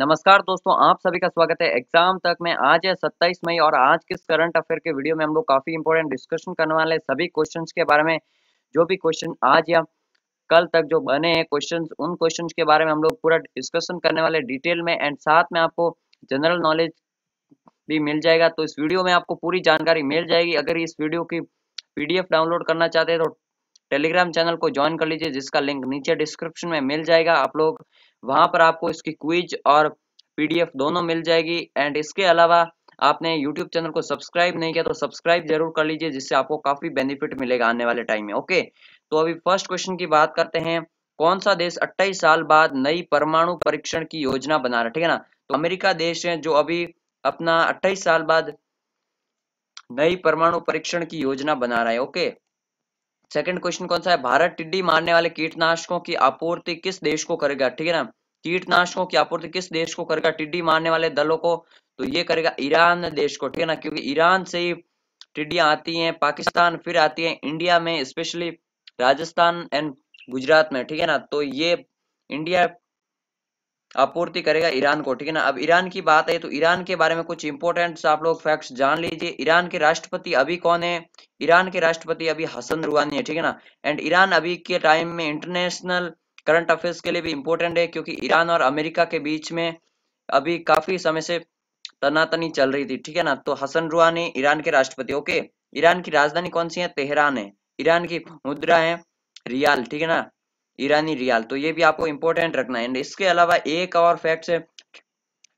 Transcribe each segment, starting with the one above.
नमस्कार दोस्तों आप सभी का स्वागत है एग्जाम तक में आज है 27 मई और आज किस करंट अफेयर के वीडियो में हम लोग काफी इंपोर्टेंट डिस्कशन करने वाले हैं सभी क्वेश्चंस के बारे में जो भी क्वेश्चन आज या कल तक जो बने हैं क्वेश्चन उन क्वेश्चन के बारे में हम लोग पूरा डिस्कशन करने वाले डिटेल में एंड साथ में आपको जनरल नॉलेज भी मिल जाएगा तो इस वीडियो में आपको पूरी जानकारी मिल जाएगी अगर इस वीडियो की पीडीएफ डाउनलोड करना चाहते हैं तो टेलीग्राम चैनल को ज्वाइन कर लीजिए जिसका लिंक नीचे डिस्क्रिप्शन में मिल जाएगा आप लोग वहां पर आपको इसकी क्विज और पीडीएफ दोनों मिल जाएगी एंड इसके अलावा आपने यूट्यूब चैनल को सब्सक्राइब नहीं किया तो सब्सक्राइब जरूर कर लीजिए जिससे आपको काफी बेनिफिट मिलेगा आने वाले टाइम में ओके तो अभी फर्स्ट क्वेश्चन की बात करते हैं कौन सा देश 28 साल बाद नई परमाणु परीक्षण की योजना बना रहा है ठीक है ना तो अमेरिका देश है जो अभी अपना 28 साल बाद नई परमाणु परीक्षण की योजना बना रहा है ओके सेकंड क्वेश्चन कौन सा है भारत टिड्डी मारने वाले कीटनाशकों की आपूर्ति किस देश को करेगा ठीक है ना कीटनाशकों की आपूर्ति किस देश को करेगा टिड्डी मारने वाले दलों को तो ये करेगा ईरान देश को ठीक है ना क्योंकि ईरान से ही टिड्डियां आती हैं पाकिस्तान फिर आती है इंडिया में स्पेशली राजस्थान एंड गुजरात में ठीक है ना तो ये इंडिया आपूर्ति करेगा ईरान को ठीक है ना अब ईरान की बात है तो ईरान के बारे में कुछ इंपोर्टेंट आप लोग फैक्ट्स जान लीजिए ईरान के राष्ट्रपति अभी कौन है ईरान के राष्ट्रपति अभी हसन रूहानी है ठीक है ना एंड ईरान अभी के टाइम में इंटरनेशनल करंट अफेयर्स के लिए भी इंपोर्टेंट है क्योंकि ईरान और अमेरिका के बीच में अभी काफी समय से तनातनी चल रही थी ठीक है ना तो हसन रूहानी ईरान के राष्ट्रपति ओके ईरान की राजधानी कौन सी है तेहरान है ईरान की मुद्रा है रियाल ठीक है ना ईरानी रियाल तो ये भी आपको इंपॉर्टेंट रखना है इसके अलावा एक और फैक्ट है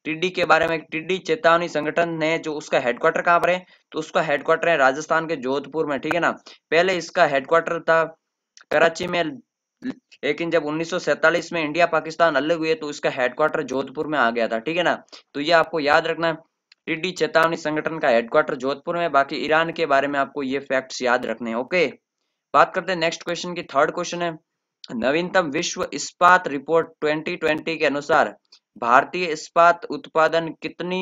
टिड्डी के बारे में टिड्डी चेतावनी संगठन ने जो उसका हेडक्वार्टर कहाँ पर है तो उसका हेडक्वार्टर है राजस्थान के जोधपुर में ठीक है ना पहले इसका हेडक्वार्टर था कराची में लेकिन जब 1947 में इंडिया पाकिस्तान अलग हुए तो इसका हेडक्वार्टर जोधपुर में आ गया था ठीक है ना तो ये आपको याद रखना है टिड्डी चेतावनी संगठन का हेडक्वार्टर जोधपुर में बाकी ईरान के बारे में आपको ये फैक्ट्स याद रखने हैं ओके बात करते हैं नेक्स्ट क्वेश्चन की थर्ड क्वेश्चन है नवीनतम विश्व इस्पात रिपोर्ट 2020 के अनुसार भारतीय इस्पात उत्पादन कितनी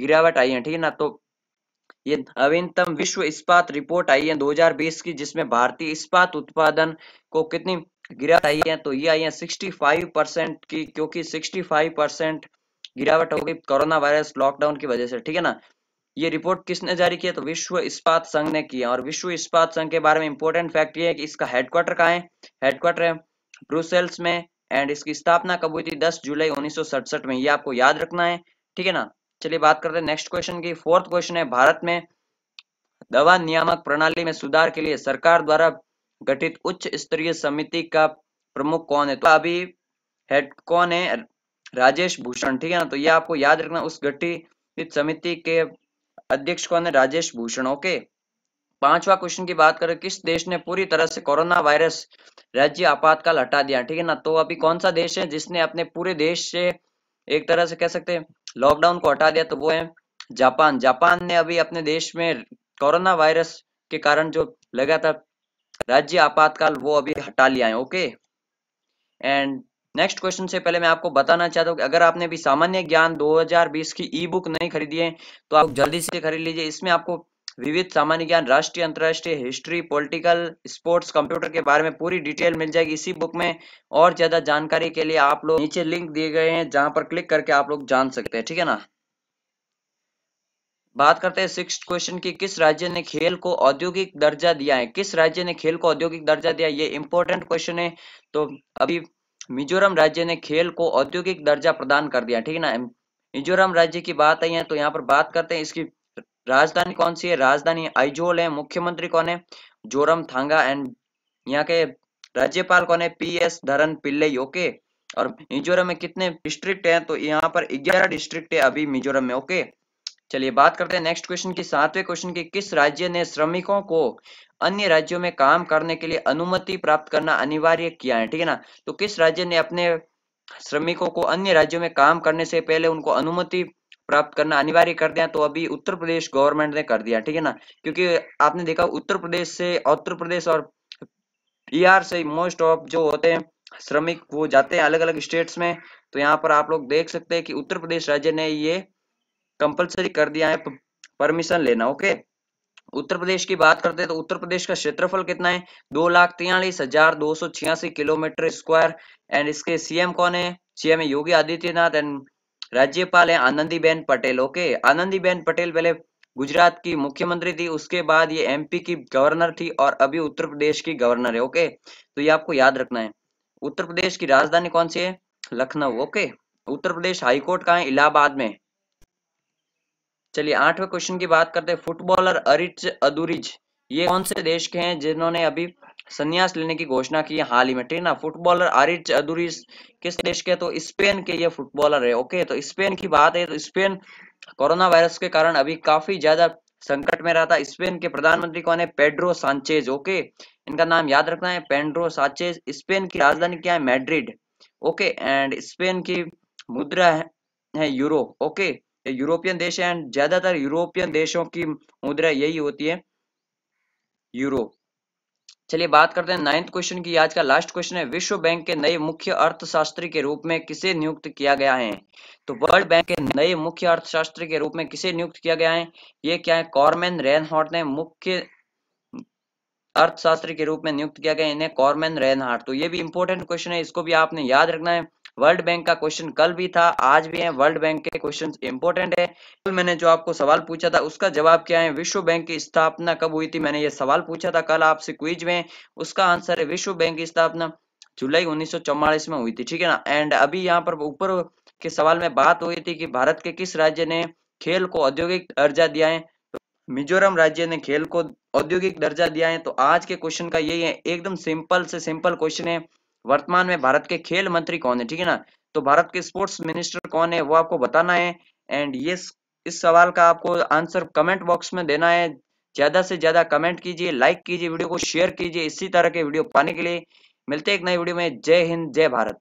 गिरावट आई है ठीक है ना तो ये नवीनतम विश्व इस्पात रिपोर्ट आई है 2020 की जिसमें भारतीय इस्पात उत्पादन को कितनी गिरावट आई है तो ये आई है 65 परसेंट की क्योंकि 65 परसेंट गिरावट हो गई कोरोना वायरस लॉकडाउन की वजह से ठीक है ना ये रिपोर्ट किसने जारी किया तो विश्व इस्पात संघ ने किया और विश्व इस्पात संघ के बारे में इंपॉर्टेंट फैक्ट ये है कि इसका हेडक्वार्टर कहाँ है हेडक्वार्टर है ब्रुसेल्स में एंड इसकी स्थापना कब हुई थी 10 जुलाई 1967 में ये आपको याद रखना है ठीक है ना चलिए बात करते हैं नेक्स्ट क्वेश्चन की फोर्थ क्वेश्चन है भारत में दवा नियामक प्रणाली में सुधार के लिए सरकार द्वारा गठित उच्च स्तरीय समिति का प्रमुख कौन है तो अभी हेड कौन है राजेश भूषण ठीक है ना तो ये आपको याद रखना उस गठित समिति के अध्यक्ष कौन है राजेश भूषण ओके पांचवा क्वेश्चन की बात करें किस देश ने पूरी तरह से कोरोना वायरस राज्य आपातकाल हटा दिया ठीक है ना तो अभी कौन सा देश है जिसने अपने पूरे देश से एक तरह से कह सकते हैं लॉकडाउन को हटा दिया तो वो है जापान जापान ने अभी अपने देश में कोरोना वायरस के कारण जो लगा था राज्य आपातकाल वो अभी हटा लिया है ओके एंड नेक्स्ट क्वेश्चन से पहले मैं आपको बताना चाहता हूँ कि अगर आपने भी सामान्य ज्ञान 2020 की ई बुक नहीं खरीदी है तो आप जल्दी से खरीद लीजिए इसमें आपको विविध सामान्य ज्ञान राष्ट्रीय अंतर्राष्ट्रीय हिस्ट्री पॉलिटिकल स्पोर्ट्स कंप्यूटर के बारे में पूरी डिटेल मिल जाएगी इसी बुक में और ज्यादा जानकारी के लिए आप लोग नीचे लिंक दिए गए हैं जहां पर क्लिक करके आप लोग जान सकते हैं ठीक है ना बात करते हैं सिक्स क्वेश्चन की किस राज्य ने खेल को औद्योगिक दर्जा दिया है किस राज्य ने खेल को औद्योगिक दर्जा दिया ये इंपॉर्टेंट क्वेश्चन है तो अभी मिजोरम राज्य ने खेल को औद्योगिक दर्जा प्रदान कर दिया ठीक है ना मिजोरम राज्य की बात आई है तो यहाँ पर बात करते हैं इसकी राजधानी कौन सी है राजधानी आइजोल है मुख्यमंत्री कौन है जोरम थांगा एंड यहाँ के राज्यपाल कौन है पी एस धरन पिल्लई ओके और मिजोरम में कितने डिस्ट्रिक्ट हैं तो यहाँ पर ग्यारह डिस्ट्रिक्ट है अभी मिजोरम में ओके चलिए बात करते हैं नेक्स्ट क्वेश्चन की सातवें क्वेश्चन की किस राज्य ने श्रमिकों को अन्य राज्यों में काम करने के लिए अनुमति प्राप्त करना अनिवार्य किया है ठीक है ना तो किस राज्य ने अपने श्रमिकों को अन्य राज्यों में काम करने से पहले उनको अनुमति प्राप्त करना अनिवार्य कर दिया तो अभी उत्तर प्रदेश गवर्नमेंट ने कर दिया ठीक है ना क्योंकि आपने देखा उत्तर प्रदेश से उत्तर प्रदेश और बिहार से मोस्ट ऑफ जो होते हैं श्रमिक वो जाते हैं अलग अलग स्टेट्स में तो यहाँ पर आप लोग देख सकते हैं कि उत्तर प्रदेश राज्य ने ये कंपलसरी कर दिया है परमिशन लेना ओके उत्तर प्रदेश की बात करते हैं तो उत्तर प्रदेश का क्षेत्रफल कितना है दो लाख तियालीस हजार दो सौ छियासी किलोमीटर स्क्वायर एंड इसके सीएम कौन है सीएम योगी आदित्यनाथ एंड राज्यपाल है आनंदीबेन पटेल ओके आनंदीबेन पटेल पहले गुजरात की मुख्यमंत्री थी उसके बाद ये एमपी की गवर्नर थी और अभी उत्तर प्रदेश की गवर्नर है ओके तो ये आपको याद रखना है उत्तर प्रदेश की राजधानी कौन सी है लखनऊ ओके उत्तर प्रदेश हाईकोर्ट कहा है इलाहाबाद में चलिए आठवें क्वेश्चन की बात करते हैं फुटबॉलर अरिच अदुरिज ये कौन से देश के हैं जिन्होंने अभी संन्यास लेने की घोषणा की हाल ही में ठीक है ना फुटबॉलर आरिच अदुरिज किस देश के तो स्पेन के ये फुटबॉलर है ओके तो स्पेन की बात है तो स्पेन कोरोना वायरस के कारण अभी काफी ज्यादा संकट में रहा था स्पेन के प्रधानमंत्री कौन है पेड्रो सांचेज ओके इनका नाम याद रखना है पेड्रो सांचेज स्पेन की राजधानी क्या है मैड्रिड ओके एंड स्पेन की मुद्रा है, है यूरो ओके यूरोपियन देश है एंड ज्यादातर यूरोपियन देशों की मुद्रा यही होती है यूरो चलिए बात करते हैं नाइन्थ क्वेश्चन की आज का लास्ट क्वेश्चन है विश्व बैंक के नए मुख्य अर्थशास्त्री के रूप में किसे नियुक्त किया गया है तो वर्ल्ड बैंक के नए मुख्य अर्थशास्त्री के रूप में किसे नियुक्त किया गया है ये क्या है कॉर्मेन रेनहार्ट ने मुख्य अर्थशास्त्री के रूप में नियुक्त किया गया इन्हें कॉर्मेन रेनहार्ट तो ये भी इंपॉर्टेंट क्वेश्चन है इसको भी आपने याद रखना है वर्ल्ड बैंक का क्वेश्चन कल भी था आज भी है वर्ल्ड बैंक के क्वेश्चन इंपोर्टेंट है कल मैंने जो आपको सवाल पूछा था उसका जवाब क्या है विश्व बैंक की स्थापना कब हुई थी मैंने ये सवाल पूछा था कल आपसे क्विज में उसका आंसर है विश्व बैंक की स्थापना जुलाई उन्नीस में हुई थी ठीक है ना एंड अभी यहाँ पर ऊपर के सवाल में बात हुई थी कि भारत के किस राज्य ने खेल को औद्योगिक दर्जा दिया है तो मिजोरम राज्य ने खेल को औद्योगिक दर्जा दिया है तो आज के क्वेश्चन का यही है एकदम सिंपल से सिंपल क्वेश्चन है वर्तमान में भारत के खेल मंत्री कौन है ठीक है ना तो भारत के स्पोर्ट्स मिनिस्टर कौन है वो आपको बताना है एंड ये इस सवाल का आपको आंसर कमेंट बॉक्स में देना है ज्यादा से ज्यादा कमेंट कीजिए लाइक कीजिए वीडियो को शेयर कीजिए इसी तरह के वीडियो पाने के लिए मिलते हैं एक नई वीडियो में जय हिंद जय भारत